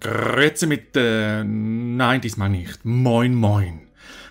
Grüezi mit, äh, nein, diesmal nicht. Moin, moin.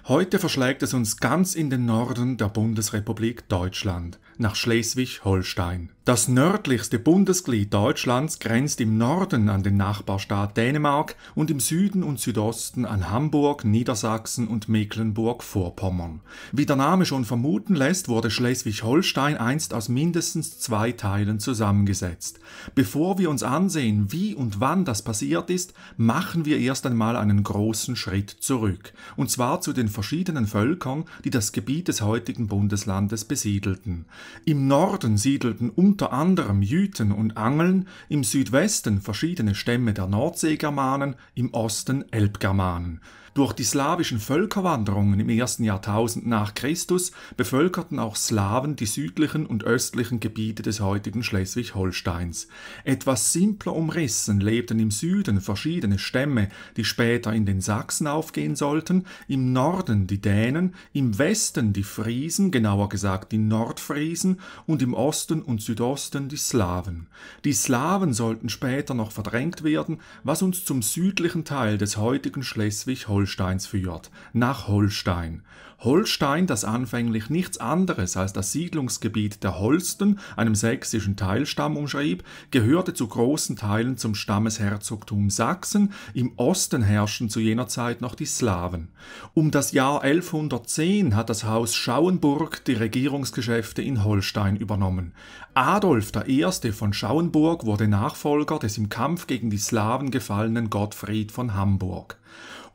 Heute verschlägt es uns ganz in den Norden der Bundesrepublik Deutschland, nach Schleswig-Holstein. Das nördlichste Bundesglied Deutschlands grenzt im Norden an den Nachbarstaat Dänemark und im Süden und Südosten an Hamburg, Niedersachsen und Mecklenburg-Vorpommern. Wie der Name schon vermuten lässt, wurde Schleswig-Holstein einst aus mindestens zwei Teilen zusammengesetzt. Bevor wir uns ansehen, wie und wann das passiert ist, machen wir erst einmal einen großen Schritt zurück, und zwar zu den verschiedenen Völkern, die das Gebiet des heutigen Bundeslandes besiedelten. Im Norden siedelten unter anderem Jüten und Angeln, im Südwesten verschiedene Stämme der Nordseegermanen, im Osten Elbgermanen. Durch die slawischen Völkerwanderungen im ersten Jahrtausend nach Christus bevölkerten auch Slawen die südlichen und östlichen Gebiete des heutigen Schleswig-Holsteins. Etwas simpler umrissen lebten im Süden verschiedene Stämme, die später in den Sachsen aufgehen sollten, im Norden die Dänen, im Westen die Friesen, genauer gesagt die Nordfriesen und im Osten und Südosten die Slawen. Die Slawen sollten später noch verdrängt werden, was uns zum südlichen Teil des heutigen Schleswig-Holsteins Holsteins für J, nach Holstein Holstein, das anfänglich nichts anderes als das Siedlungsgebiet der Holsten, einem sächsischen Teilstamm, umschrieb, gehörte zu großen Teilen zum Stammesherzogtum Sachsen, im Osten herrschten zu jener Zeit noch die Slawen. Um das Jahr 1110 hat das Haus Schauenburg die Regierungsgeschäfte in Holstein übernommen. Adolf I. von Schauenburg wurde Nachfolger des im Kampf gegen die Slawen gefallenen Gottfried von Hamburg.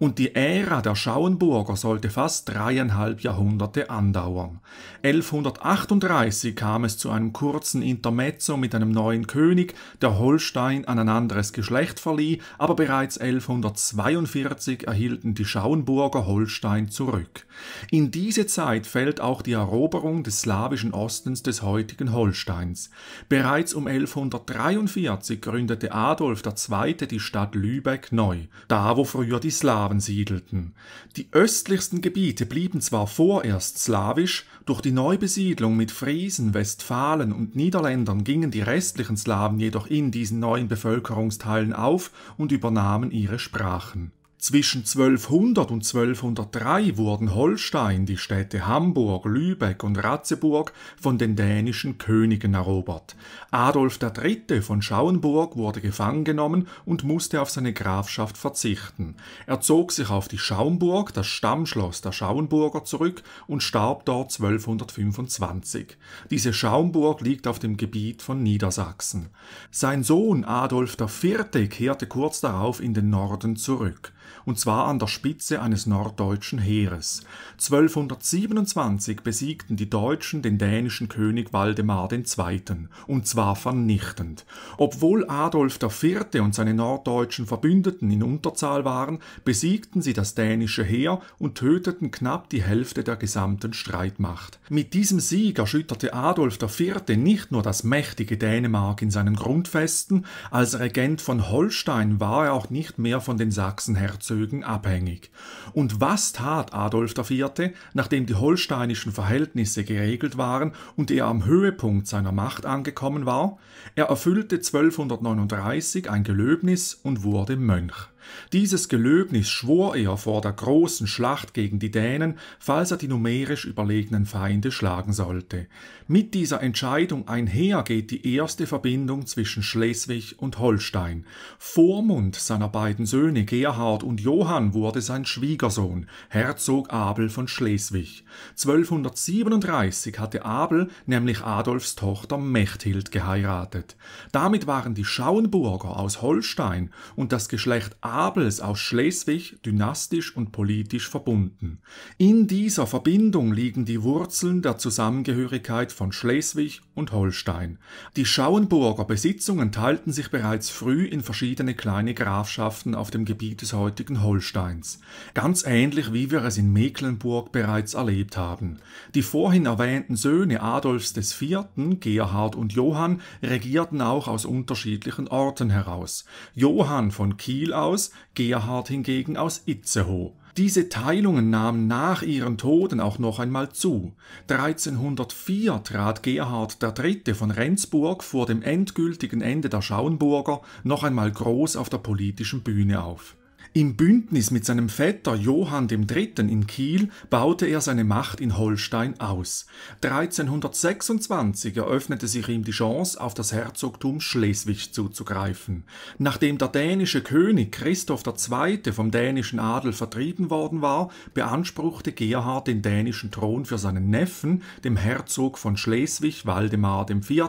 Und die Ära der Schauenburger sollte fast dreieinhalb eineinhalb Jahrhunderte andauern. 1138 kam es zu einem kurzen Intermezzo mit einem neuen König, der Holstein an ein anderes Geschlecht verlieh, aber bereits 1142 erhielten die Schauenburger Holstein zurück. In diese Zeit fällt auch die Eroberung des slawischen Ostens des heutigen Holsteins. Bereits um 1143 gründete Adolf II. die Stadt Lübeck neu, da wo früher die Slawen siedelten. Die östlichsten Gebiete blieben zwar vorerst slawisch, durch die Neubesiedlung mit Friesen, Westfalen und Niederländern gingen die restlichen Slawen jedoch in diesen neuen Bevölkerungsteilen auf und übernahmen ihre Sprachen zwischen 1200 und 1203 wurden Holstein, die Städte Hamburg, Lübeck und Ratzeburg von den dänischen Königen erobert. Adolf III. von Schauenburg wurde gefangen genommen und musste auf seine Grafschaft verzichten. Er zog sich auf die Schaumburg, das Stammschloss der Schauenburger, zurück und starb dort 1225. Diese Schaumburg liegt auf dem Gebiet von Niedersachsen. Sein Sohn Adolf IV. kehrte kurz darauf in den Norden zurück und zwar an der Spitze eines norddeutschen Heeres. 1227 besiegten die Deutschen den dänischen König Waldemar II., und zwar vernichtend. Obwohl Adolf IV. und seine norddeutschen Verbündeten in Unterzahl waren, besiegten sie das dänische Heer und töteten knapp die Hälfte der gesamten Streitmacht. Mit diesem Sieg erschütterte Adolf IV. nicht nur das mächtige Dänemark in seinen Grundfesten, als Regent von Holstein war er auch nicht mehr von den Sachsen her Erzherzögen abhängig. Und was tat Adolf IV., nachdem die holsteinischen Verhältnisse geregelt waren und er am Höhepunkt seiner Macht angekommen war? Er erfüllte 1239 ein Gelöbnis und wurde Mönch. Dieses Gelöbnis schwor er vor der großen Schlacht gegen die Dänen, falls er die numerisch überlegenen Feinde schlagen sollte. Mit dieser Entscheidung einher geht die erste Verbindung zwischen Schleswig und Holstein. Vormund seiner beiden Söhne Gerhard und Johann wurde sein Schwiegersohn, Herzog Abel von Schleswig. 1237 hatte Abel nämlich Adolfs Tochter Mechthild geheiratet. Damit waren die Schauenburger aus Holstein und das Geschlecht Abels aus Schleswig dynastisch und politisch verbunden. In dieser Verbindung liegen die Wurzeln der Zusammengehörigkeit von Schleswig und Holstein. Die Schauenburger Besitzungen teilten sich bereits früh in verschiedene kleine Grafschaften auf dem Gebiet des heutigen Holsteins, ganz ähnlich wie wir es in Mecklenburg bereits erlebt haben. Die vorhin erwähnten Söhne Adolfs IV., Gerhard und Johann, regierten auch aus unterschiedlichen Orten heraus. Johann von Kiel aus, Gerhard hingegen aus Itzehoe. Diese Teilungen nahmen nach ihren Toten auch noch einmal zu. 1304 trat Gerhard III. von Rendsburg vor dem endgültigen Ende der Schauenburger noch einmal groß auf der politischen Bühne auf. Im Bündnis mit seinem Vetter Johann III. in Kiel baute er seine Macht in Holstein aus. 1326 eröffnete sich ihm die Chance, auf das Herzogtum Schleswig zuzugreifen. Nachdem der dänische König Christoph II. vom dänischen Adel vertrieben worden war, beanspruchte Gerhard den dänischen Thron für seinen Neffen, dem Herzog von Schleswig Waldemar IV.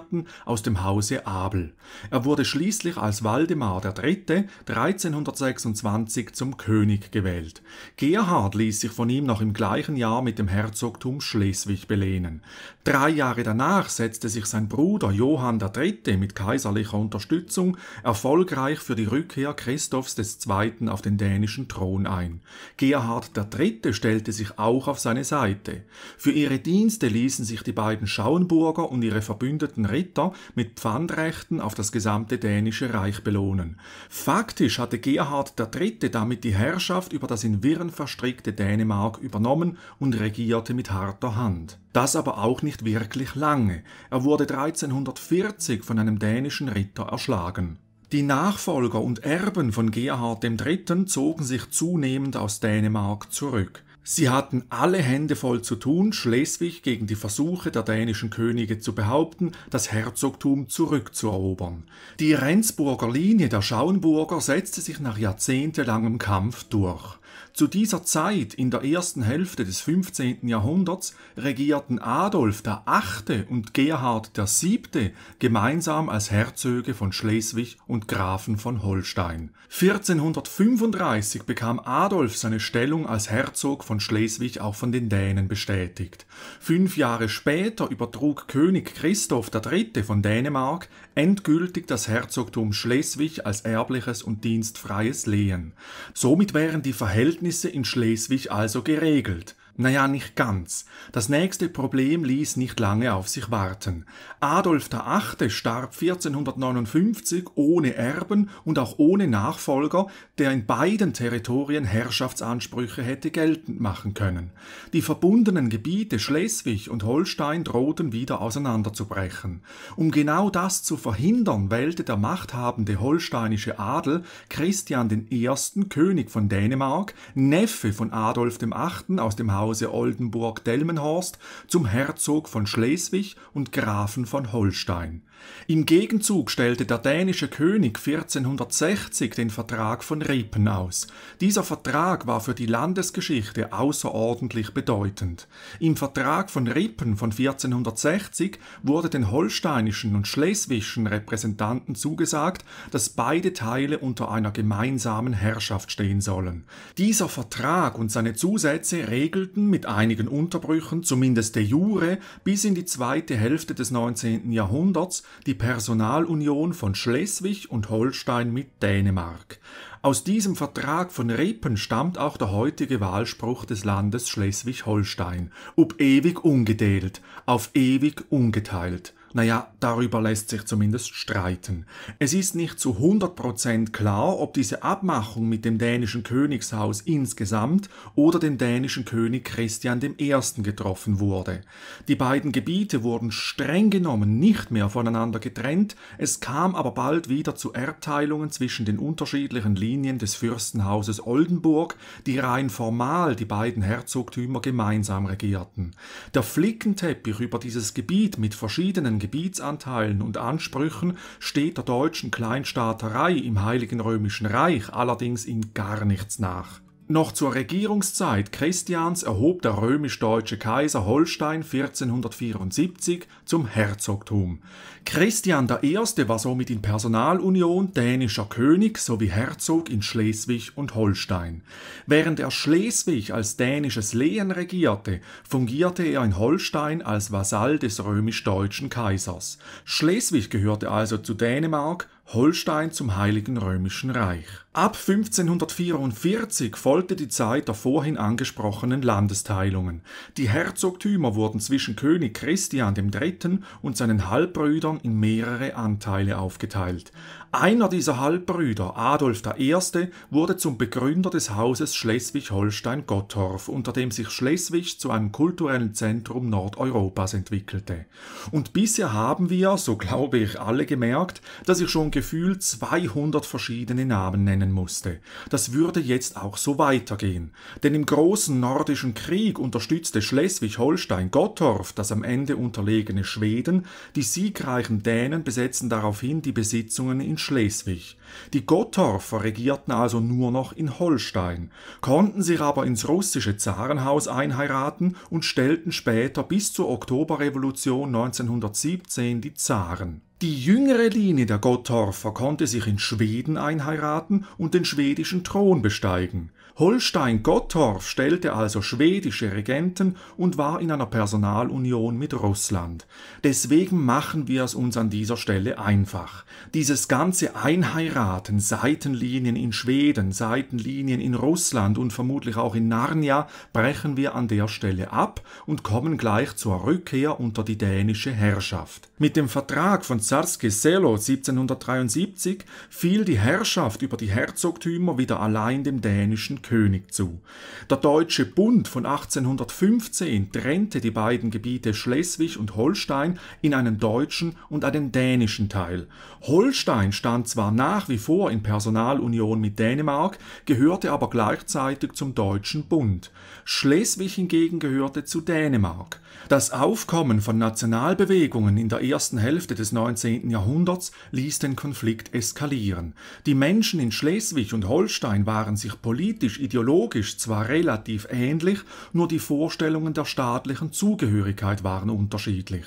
aus dem Hause Abel. Er wurde schließlich als Waldemar III. 1326 1920 zum König gewählt. Gerhard ließ sich von ihm noch im gleichen Jahr mit dem Herzogtum Schleswig belehnen. Drei Jahre danach setzte sich sein Bruder Johann III. mit kaiserlicher Unterstützung erfolgreich für die Rückkehr Christophs II. auf den dänischen Thron ein. Gerhard III. stellte sich auch auf seine Seite. Für ihre Dienste ließen sich die beiden Schauenburger und ihre verbündeten Ritter mit Pfandrechten auf das gesamte dänische Reich belohnen. Faktisch hatte Gerhard III. damit die Herrschaft über das in Wirren verstrickte Dänemark übernommen und regierte mit harter Hand das aber auch nicht wirklich lange. Er wurde 1340 von einem dänischen Ritter erschlagen. Die Nachfolger und Erben von Gerhard III. zogen sich zunehmend aus Dänemark zurück. Sie hatten alle Hände voll zu tun, Schleswig gegen die Versuche der dänischen Könige zu behaupten, das Herzogtum zurückzuerobern. Die Rendsburger Linie der Schauenburger setzte sich nach jahrzehntelangem Kampf durch. Zu dieser Zeit, in der ersten Hälfte des 15. Jahrhunderts, regierten Adolf der Achte und Gerhard der Siebte gemeinsam als Herzöge von Schleswig und Grafen von Holstein. 1435 bekam Adolf seine Stellung als Herzog von Schleswig auch von den Dänen bestätigt. Fünf Jahre später übertrug König Christoph III. von Dänemark endgültig das Herzogtum Schleswig als erbliches und dienstfreies Lehen. Somit wären die Verhältnisse Ereignisse in Schleswig also geregelt naja, nicht ganz. Das nächste Problem ließ nicht lange auf sich warten. Adolf VIII. starb 1459 ohne Erben und auch ohne Nachfolger, der in beiden Territorien Herrschaftsansprüche hätte geltend machen können. Die verbundenen Gebiete Schleswig und Holstein drohten wieder auseinanderzubrechen. Um genau das zu verhindern, wählte der machthabende holsteinische Adel Christian I., König von Dänemark, Neffe von Adolf VIII. aus dem Haus Hause Oldenburg-Delmenhorst zum Herzog von Schleswig und Grafen von Holstein. Im Gegenzug stellte der dänische König 1460 den Vertrag von Ripen aus. Dieser Vertrag war für die Landesgeschichte außerordentlich bedeutend. Im Vertrag von Ripen von 1460 wurde den holsteinischen und schleswischen Repräsentanten zugesagt, dass beide Teile unter einer gemeinsamen Herrschaft stehen sollen. Dieser Vertrag und seine Zusätze regelten hielten mit einigen Unterbrüchen zumindest de jure bis in die zweite Hälfte des 19. Jahrhunderts die Personalunion von Schleswig und Holstein mit Dänemark. Aus diesem Vertrag von Repen stammt auch der heutige Wahlspruch des Landes Schleswig-Holstein. Ob ewig ungedehlt, auf ewig ungeteilt. Naja, darüber lässt sich zumindest streiten. Es ist nicht zu 100% klar, ob diese Abmachung mit dem dänischen Königshaus insgesamt oder dem dänischen König Christian I. getroffen wurde. Die beiden Gebiete wurden streng genommen nicht mehr voneinander getrennt, es kam aber bald wieder zu Erbteilungen zwischen den unterschiedlichen Linien des Fürstenhauses Oldenburg, die rein formal die beiden Herzogtümer gemeinsam regierten. Der Flickenteppich über dieses Gebiet mit verschiedenen Gebietsanteilen und Ansprüchen steht der deutschen Kleinstaaterei im Heiligen Römischen Reich allerdings in gar nichts nach noch zur Regierungszeit Christians erhob der römisch-deutsche Kaiser Holstein 1474 zum Herzogtum. Christian I. war somit in Personalunion dänischer König sowie Herzog in Schleswig und Holstein. Während er Schleswig als dänisches Lehen regierte, fungierte er in Holstein als Vasall des römisch-deutschen Kaisers. Schleswig gehörte also zu Dänemark Holstein zum Heiligen Römischen Reich. Ab 1544 folgte die Zeit der vorhin angesprochenen Landesteilungen. Die Herzogtümer wurden zwischen König Christian III. und seinen Halbbrüdern in mehrere Anteile aufgeteilt. Einer dieser Halbbrüder, Adolf I., wurde zum Begründer des Hauses Schleswig-Holstein-Gottorf, unter dem sich Schleswig zu einem kulturellen Zentrum Nordeuropas entwickelte. Und bisher haben wir, so glaube ich, alle gemerkt, dass ich schon gefühlt 200 verschiedene Namen nennen musste. Das würde jetzt auch so weitergehen. Denn im großen nordischen Krieg unterstützte Schleswig-Holstein-Gottorf das am Ende unterlegene Schweden, die siegreichen Dänen besetzten daraufhin die Besitzungen in Schleswig. Die Gottorfer regierten also nur noch in Holstein, konnten sich aber ins russische Zarenhaus einheiraten und stellten später bis zur Oktoberrevolution 1917 die Zaren. Die jüngere Linie der Gottorfer konnte sich in Schweden einheiraten und den schwedischen Thron besteigen. Holstein Gottorf stellte also schwedische Regenten und war in einer Personalunion mit Russland. Deswegen machen wir es uns an dieser Stelle einfach. Dieses ganze Einheiraten, Seitenlinien in Schweden, Seitenlinien in Russland und vermutlich auch in Narnia brechen wir an der Stelle ab und kommen gleich zur Rückkehr unter die dänische Herrschaft. Mit dem Vertrag von Selo 1773 fiel die Herrschaft über die Herzogtümer wieder allein dem dänischen König zu. Der Deutsche Bund von 1815 trennte die beiden Gebiete Schleswig und Holstein in einen deutschen und einen dänischen Teil. Holstein stand zwar nach wie vor in Personalunion mit Dänemark, gehörte aber gleichzeitig zum Deutschen Bund. Schleswig hingegen gehörte zu Dänemark. Das Aufkommen von Nationalbewegungen in der ersten Hälfte des 19. Jahrhunderts ließ den Konflikt eskalieren. Die Menschen in Schleswig und Holstein waren sich politisch, ideologisch zwar relativ ähnlich, nur die Vorstellungen der staatlichen Zugehörigkeit waren unterschiedlich.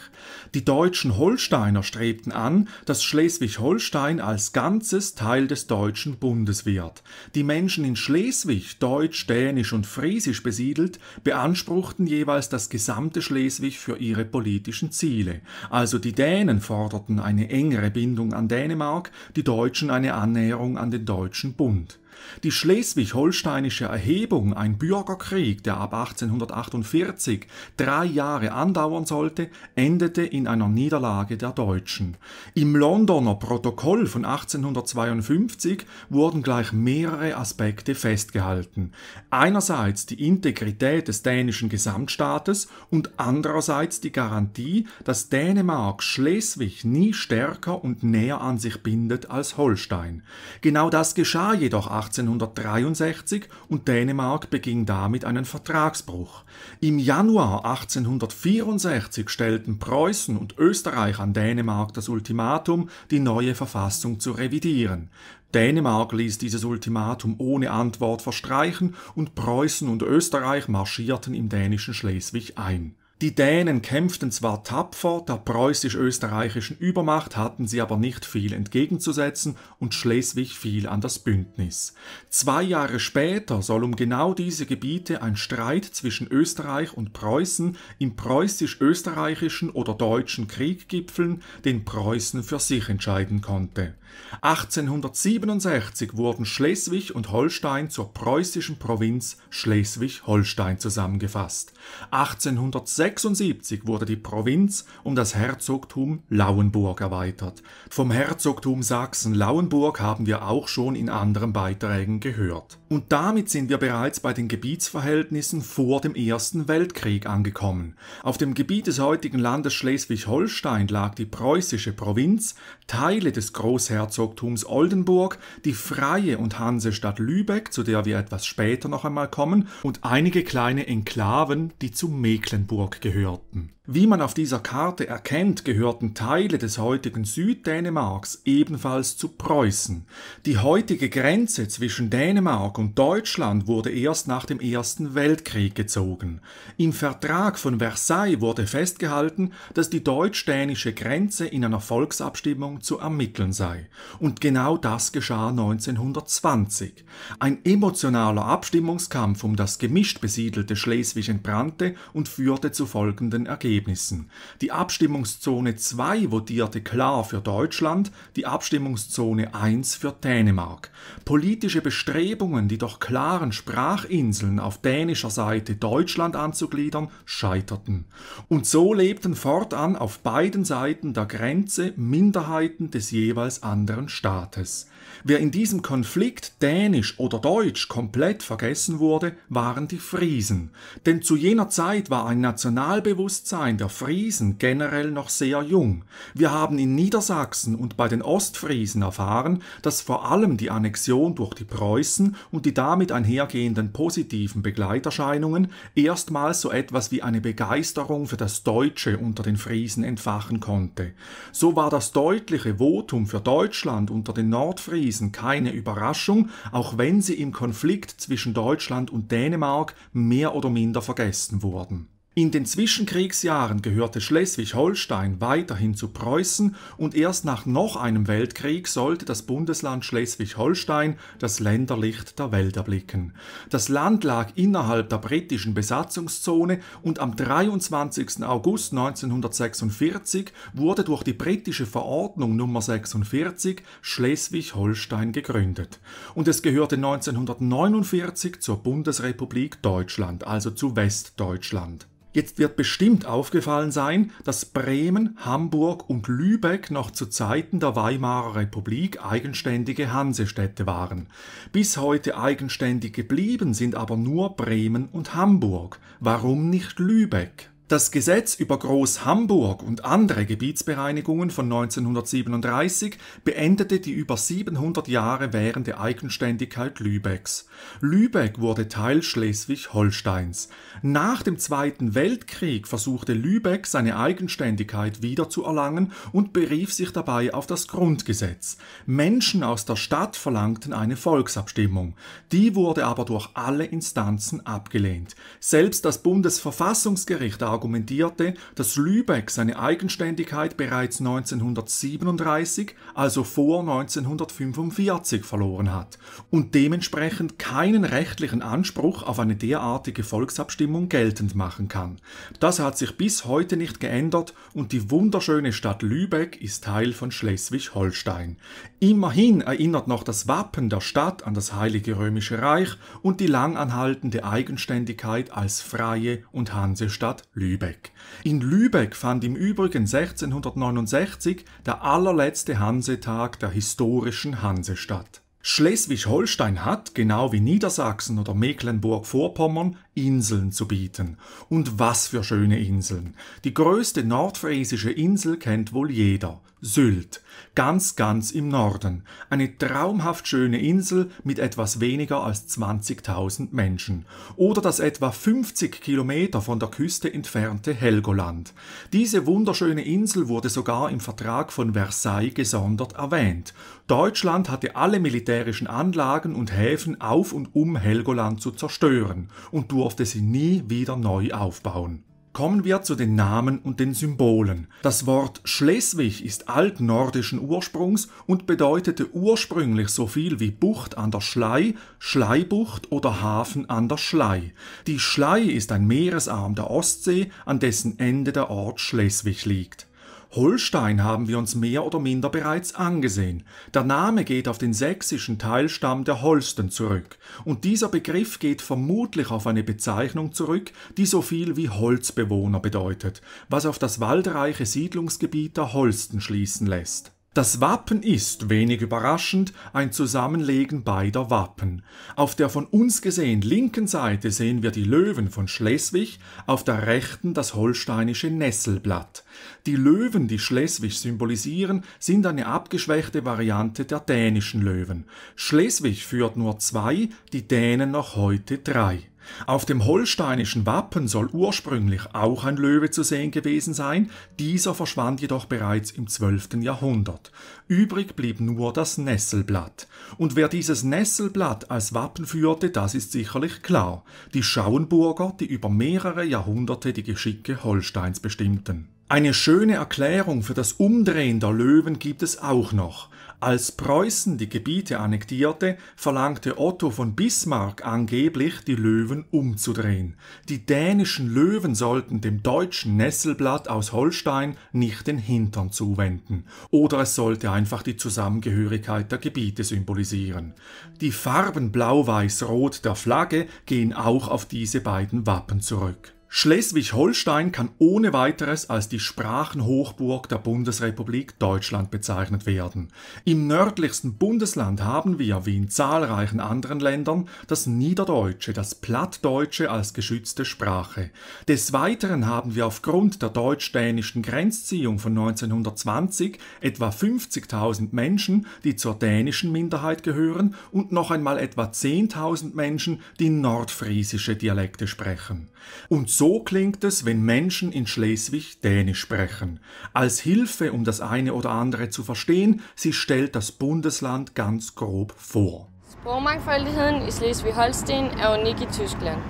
Die deutschen Holsteiner strebten an, dass Schleswig-Holstein als Ganzes Teil des deutschen Bundes wird. Die Menschen in Schleswig, deutsch, dänisch und friesisch besiedelt, beanspruchten jeweils das gesamte Schleswig Schleswig für ihre politischen Ziele. Also die Dänen forderten eine engere Bindung an Dänemark, die Deutschen eine Annäherung an den Deutschen Bund. Die schleswig-holsteinische Erhebung, ein Bürgerkrieg, der ab 1848 drei Jahre andauern sollte, endete in einer Niederlage der Deutschen. Im Londoner Protokoll von 1852 wurden gleich mehrere Aspekte festgehalten. Einerseits die Integrität des dänischen Gesamtstaates und andererseits die Garantie, dass Dänemark Schleswig nie stärker und näher an sich bindet als Holstein. Genau das geschah jedoch 1863 und Dänemark beging damit einen Vertragsbruch. Im Januar 1864 stellten Preußen und Österreich an Dänemark das Ultimatum, die neue Verfassung zu revidieren. Dänemark ließ dieses Ultimatum ohne Antwort verstreichen und Preußen und Österreich marschierten im dänischen Schleswig ein die Dänen kämpften zwar tapfer, der preußisch-österreichischen Übermacht hatten sie aber nicht viel entgegenzusetzen und Schleswig fiel an das Bündnis. Zwei Jahre später soll um genau diese Gebiete ein Streit zwischen Österreich und Preußen im preußisch-österreichischen oder deutschen Krieg gipfeln, den Preußen für sich entscheiden konnte. 1867 wurden Schleswig und Holstein zur preußischen Provinz Schleswig-Holstein zusammengefasst. 1866 1876 wurde die Provinz um das Herzogtum Lauenburg erweitert. Vom Herzogtum Sachsen-Lauenburg haben wir auch schon in anderen Beiträgen gehört. Und damit sind wir bereits bei den Gebietsverhältnissen vor dem Ersten Weltkrieg angekommen. Auf dem Gebiet des heutigen Landes Schleswig-Holstein lag die preußische Provinz, Teile des Großherzogtums Oldenburg, die freie und Hansestadt Lübeck, zu der wir etwas später noch einmal kommen, und einige kleine Enklaven, die zu Mecklenburg gehörten. Wie man auf dieser Karte erkennt, gehörten Teile des heutigen Süddänemarks ebenfalls zu Preußen. Die heutige Grenze zwischen Dänemark und Deutschland wurde erst nach dem Ersten Weltkrieg gezogen. Im Vertrag von Versailles wurde festgehalten, dass die deutsch-dänische Grenze in einer Volksabstimmung zu ermitteln sei. Und genau das geschah 1920. Ein emotionaler Abstimmungskampf um das gemischt besiedelte Schleswig entbrannte und führte zu folgenden Ergebnissen. Ergebnissen. Die Abstimmungszone 2 votierte klar für Deutschland, die Abstimmungszone 1 für Dänemark. Politische Bestrebungen, die doch klaren Sprachinseln auf dänischer Seite Deutschland anzugliedern, scheiterten. Und so lebten fortan auf beiden Seiten der Grenze Minderheiten des jeweils anderen Staates. Wer in diesem Konflikt Dänisch oder Deutsch komplett vergessen wurde, waren die Friesen, denn zu jener Zeit war ein Nationalbewusstsein der Friesen generell noch sehr jung. Wir haben in Niedersachsen und bei den Ostfriesen erfahren, dass vor allem die Annexion durch die Preußen und die damit einhergehenden positiven Begleiterscheinungen erstmals so etwas wie eine Begeisterung für das Deutsche unter den Friesen entfachen konnte. So war das deutliche Votum für Deutschland unter den Nordfriesen Krisen keine Überraschung, auch wenn sie im Konflikt zwischen Deutschland und Dänemark mehr oder minder vergessen wurden in den Zwischenkriegsjahren gehörte Schleswig-Holstein weiterhin zu Preußen und erst nach noch einem Weltkrieg sollte das Bundesland Schleswig-Holstein das Länderlicht der Welt erblicken. Das Land lag innerhalb der britischen Besatzungszone und am 23. August 1946 wurde durch die britische Verordnung Nummer 46 Schleswig-Holstein gegründet. Und es gehörte 1949 zur Bundesrepublik Deutschland, also zu Westdeutschland. Jetzt wird bestimmt aufgefallen sein, dass Bremen, Hamburg und Lübeck noch zu Zeiten der Weimarer Republik eigenständige Hansestädte waren. Bis heute eigenständig geblieben sind aber nur Bremen und Hamburg. Warum nicht Lübeck? Das Gesetz über Groß-Hamburg und andere Gebietsbereinigungen von 1937 beendete die über 700 Jahre währende Eigenständigkeit Lübecks. Lübeck wurde Teil Schleswig-Holsteins. Nach dem Zweiten Weltkrieg versuchte Lübeck seine Eigenständigkeit wiederzuerlangen und berief sich dabei auf das Grundgesetz. Menschen aus der Stadt verlangten eine Volksabstimmung. Die wurde aber durch alle Instanzen abgelehnt. Selbst das Bundesverfassungsgericht argumentierte, dass Lübeck seine Eigenständigkeit bereits 1937, also vor 1945, verloren hat und dementsprechend keinen rechtlichen Anspruch auf eine derartige Volksabstimmung geltend machen kann. Das hat sich bis heute nicht geändert und die wunderschöne Stadt Lübeck ist Teil von Schleswig-Holstein. Immerhin erinnert noch das Wappen der Stadt an das Heilige Römische Reich und die langanhaltende Eigenständigkeit als freie und Hansestadt Lübeck. Lübeck. In Lübeck fand im Übrigen 1669 der allerletzte Hansetag der historischen Hanse statt. Schleswig-Holstein hat, genau wie Niedersachsen oder Mecklenburg-Vorpommern, Inseln zu bieten. Und was für schöne Inseln. Die größte nordfriesische Insel kennt wohl jeder. Sylt. Ganz, ganz im Norden. Eine traumhaft schöne Insel mit etwas weniger als 20.000 Menschen. Oder das etwa 50 Kilometer von der Küste entfernte Helgoland. Diese wunderschöne Insel wurde sogar im Vertrag von Versailles gesondert erwähnt. Deutschland hatte alle militärischen Anlagen und Häfen auf und um Helgoland zu zerstören und durfte sie nie wieder neu aufbauen. Kommen wir zu den Namen und den Symbolen. Das Wort Schleswig ist altnordischen Ursprungs und bedeutete ursprünglich so viel wie Bucht an der Schlei, Schleibucht oder Hafen an der Schlei. Die Schlei ist ein Meeresarm der Ostsee, an dessen Ende der Ort Schleswig liegt. Holstein haben wir uns mehr oder minder bereits angesehen. Der Name geht auf den sächsischen Teilstamm der Holsten zurück, und dieser Begriff geht vermutlich auf eine Bezeichnung zurück, die so viel wie Holzbewohner bedeutet, was auf das waldreiche Siedlungsgebiet der Holsten schließen lässt. Das Wappen ist, wenig überraschend, ein Zusammenlegen beider Wappen. Auf der von uns gesehen linken Seite sehen wir die Löwen von Schleswig, auf der rechten das holsteinische Nesselblatt. Die Löwen, die Schleswig symbolisieren, sind eine abgeschwächte Variante der dänischen Löwen. Schleswig führt nur zwei, die Dänen noch heute drei. Auf dem holsteinischen Wappen soll ursprünglich auch ein Löwe zu sehen gewesen sein, dieser verschwand jedoch bereits im 12. Jahrhundert. Übrig blieb nur das Nesselblatt. Und wer dieses Nesselblatt als Wappen führte, das ist sicherlich klar. Die Schauenburger, die über mehrere Jahrhunderte die Geschicke Holsteins bestimmten. Eine schöne Erklärung für das Umdrehen der Löwen gibt es auch noch. Als Preußen die Gebiete annektierte, verlangte Otto von Bismarck angeblich, die Löwen umzudrehen. Die dänischen Löwen sollten dem deutschen Nesselblatt aus Holstein nicht den Hintern zuwenden. Oder es sollte einfach die Zusammengehörigkeit der Gebiete symbolisieren. Die Farben blau-weiß-rot der Flagge gehen auch auf diese beiden Wappen zurück. Schleswig-Holstein kann ohne weiteres als die Sprachenhochburg der Bundesrepublik Deutschland bezeichnet werden. Im nördlichsten Bundesland haben wir, wie in zahlreichen anderen Ländern, das Niederdeutsche, das Plattdeutsche als geschützte Sprache. Des Weiteren haben wir aufgrund der deutsch-dänischen Grenzziehung von 1920 etwa 50.000 Menschen, die zur dänischen Minderheit gehören und noch einmal etwa 10.000 Menschen, die nordfriesische Dialekte sprechen. Und so klingt es, wenn Menschen in Schleswig Dänisch sprechen. Als Hilfe, um das eine oder andere zu verstehen, sie stellt das Bundesland ganz grob vor. Sprogmangfoldigheden i Slesvig-Holsten er unik i Tyskland.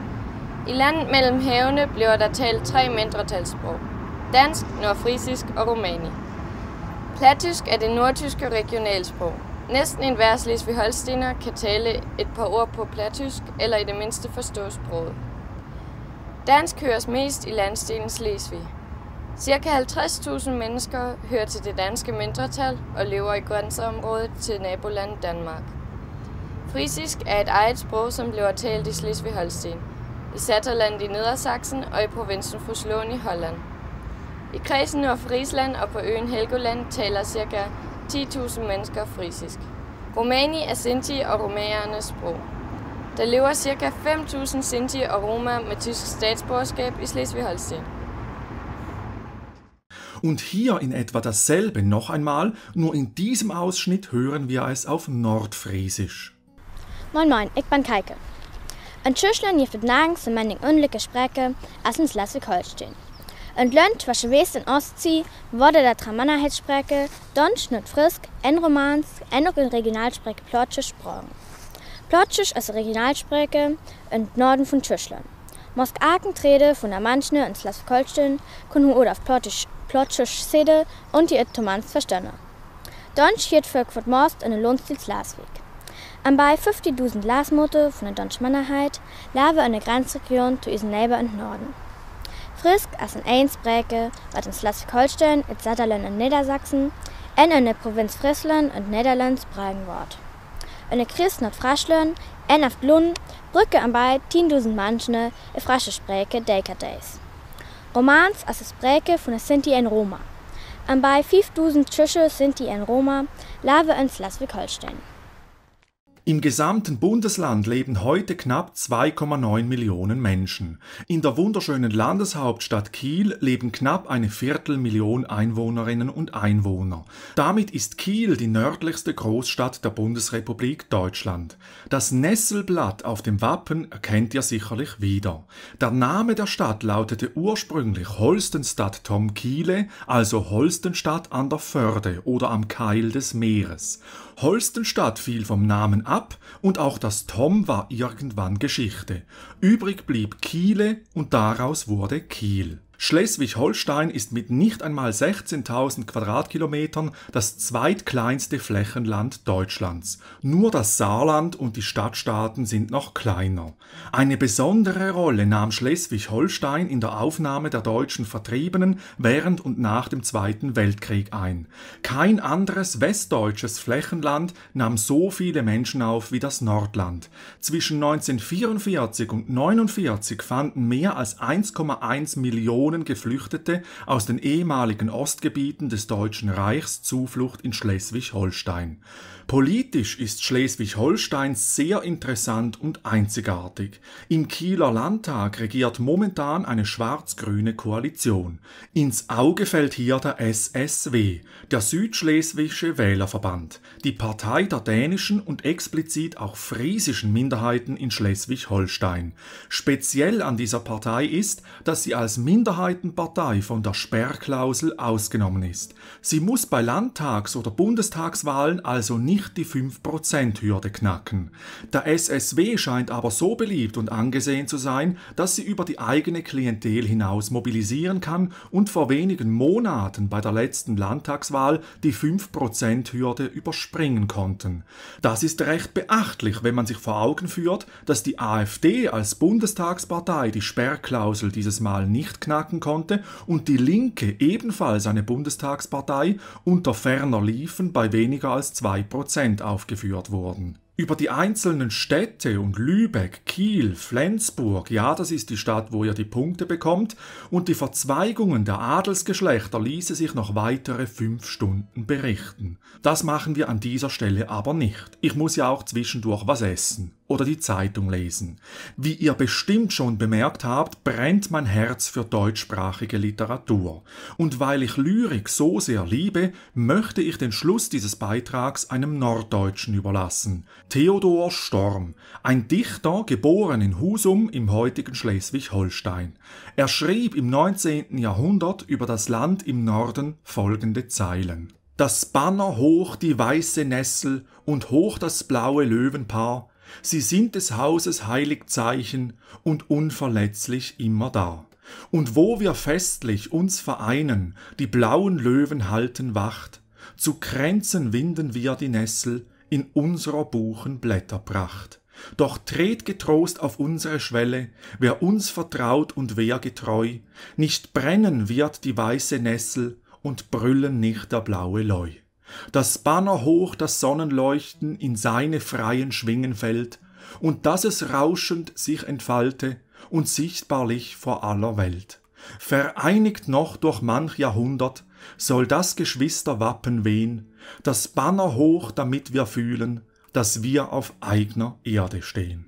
I landet mellem havene bliver der talt tre mindretalssprog. Dansk, nordfrisisk og romani. Plattysk er det nordtyske regionalsprog. Næsten enhver Slesvig-Holstener kan tale et par ord på plattysk eller i det mindste forstå sproget. Dansk høres mest i landsdelen Slesvig. Cirka 50.000 mennesker hører til det danske mindretal og lever i grænseområdet til nabolandet Danmark. Frisisk er et eget sprog, som bliver talt i Slesvig-Holsten, i Satterland i Nedersaksen og i provinsen Fruslån i Holland. I kredsen nord Friesland og på øen Helgoland taler ca. 10.000 mennesker frisisk. Romani er Sinti og romærernes sprog. Der lever ca. 5.000 Sinti og Roma med tysk Staatsborgerskab i Schleswig-Holstein. Und hier in etwa dasselbe noch einmal, nur in diesem Ausschnitt hören wir es auf Nordfriesisch. Moin moin, ich bin Keike. Ein Tschüschlern hier für Nagen zu meinen unglücklichen Spreche aus dem Schleswig-Holstein. Und lernt, was West und Ostsee, wurde der Tramannerheitsspreche, Donsch, Nordfrisk, en Romans, en auch in Regionalspreche Plotsche Sprung. Plotzsch as Regionalspreche en Norden von Tschlern. Mosk Akentrede von der Manschne in Las Kolstein kun hun oder auf Plottisch Plotschech Sede und die Tomans verstënne. Donsch hiet völk vu Most in den Lohnstil Lasweg. Am bei 50.000 Lasmote von der Donschmannerheit lawe an der Grenzregion zu ihren Neighbor in Norden. Frisk as in Einsbräke, wat ins Schleswig-Holstein, et Sutherland in Niedersachsen, in der Provinz Friesland und Niederlands wird eine kristen hat frasløn, en haft lund, brygge om bare 10.000 Frasche i frasjespreke Days. Romans as es breke von der Sinti en Roma. Am bei 5.000 Tschüsche Sinti en Roma lave uns Laswig-Holstein. Im gesamten Bundesland leben heute knapp 2,9 Millionen Menschen. In der wunderschönen Landeshauptstadt Kiel leben knapp eine Viertelmillion Einwohnerinnen und Einwohner. Damit ist Kiel die nördlichste Großstadt der Bundesrepublik Deutschland. Das Nesselblatt auf dem Wappen erkennt ihr sicherlich wieder. Der Name der Stadt lautete ursprünglich Holstenstadt Tom Kiele, also Holstenstadt an der Förde oder am Keil des Meeres. Holstenstadt fiel vom Namen ab ab und auch das Tom war irgendwann Geschichte. Übrig blieb Kiele und daraus wurde Kiel. Schleswig-Holstein ist mit nicht einmal 16.000 Quadratkilometern das zweitkleinste Flächenland Deutschlands. Nur das Saarland und die Stadtstaaten sind noch kleiner. Eine besondere Rolle nahm Schleswig-Holstein in der Aufnahme der deutschen Vertriebenen während und nach dem Zweiten Weltkrieg ein. Kein anderes westdeutsches Flächenland nahm so viele Menschen auf wie das Nordland. Zwischen 1944 und 1949 fanden mehr als 1,1 Millionen Millionen Geflüchtete aus den ehemaligen Ostgebieten des Deutschen Reichs Zuflucht in Schleswig-Holstein Politisch ist Schleswig-Holstein sehr interessant und einzigartig. Im Kieler Landtag regiert momentan eine schwarz-grüne Koalition. Ins Auge fällt hier der SSW, der Südschleswische Wählerverband, die Partei der dänischen und explizit auch friesischen Minderheiten in Schleswig-Holstein. Speziell an dieser Partei ist, dass sie als Minderheitenpartei von der Sperrklausel ausgenommen ist. Sie muss bei Landtags- oder Bundestagswahlen also nicht nicht die 5%-Hürde knacken. Der SSW scheint aber so beliebt und angesehen zu sein, dass sie über die eigene Klientel hinaus mobilisieren kann und vor wenigen Monaten bei der letzten Landtagswahl die 5%-Hürde überspringen konnten. Das ist recht beachtlich, wenn man sich vor Augen führt, dass die AfD als Bundestagspartei die Sperrklausel dieses Mal nicht knacken konnte und die Linke ebenfalls eine Bundestagspartei unter ferner Liefen bei weniger als 2% Prozent aufgeführt wurden. Über die einzelnen Städte und Lübeck, Kiel, Flensburg, ja, das ist die Stadt, wo ihr die Punkte bekommt, und die Verzweigungen der Adelsgeschlechter ließe sich noch weitere fünf Stunden berichten. Das machen wir an dieser Stelle aber nicht. Ich muss ja auch zwischendurch was essen oder die Zeitung lesen. Wie ihr bestimmt schon bemerkt habt, brennt mein Herz für deutschsprachige Literatur. Und weil ich Lyrik so sehr liebe, möchte ich den Schluss dieses Beitrags einem Norddeutschen überlassen. Theodor Storm, ein Dichter, geboren in Husum im heutigen Schleswig-Holstein. Er schrieb im 19. Jahrhundert über das Land im Norden folgende Zeilen. Das Banner hoch die weiße Nessel und hoch das blaue Löwenpaar, Sie sind des Hauses Heiligzeichen und unverletzlich immer da. Und wo wir festlich uns vereinen, die blauen Löwen halten Wacht, zu Kränzen winden wir die Nessel in unserer Buchen Blätterpracht. Doch tret getrost auf unsere Schwelle, wer uns vertraut und wer getreu, nicht brennen wird die weiße Nessel und brüllen nicht der blaue Leu. Dass hoch das Sonnenleuchten in seine freien Schwingen fällt und dass es rauschend sich entfalte und sichtbarlich vor aller Welt. Vereinigt noch durch manch Jahrhundert soll das Geschwisterwappen wehen, das Banner hoch, damit wir fühlen, dass wir auf eigener Erde stehen.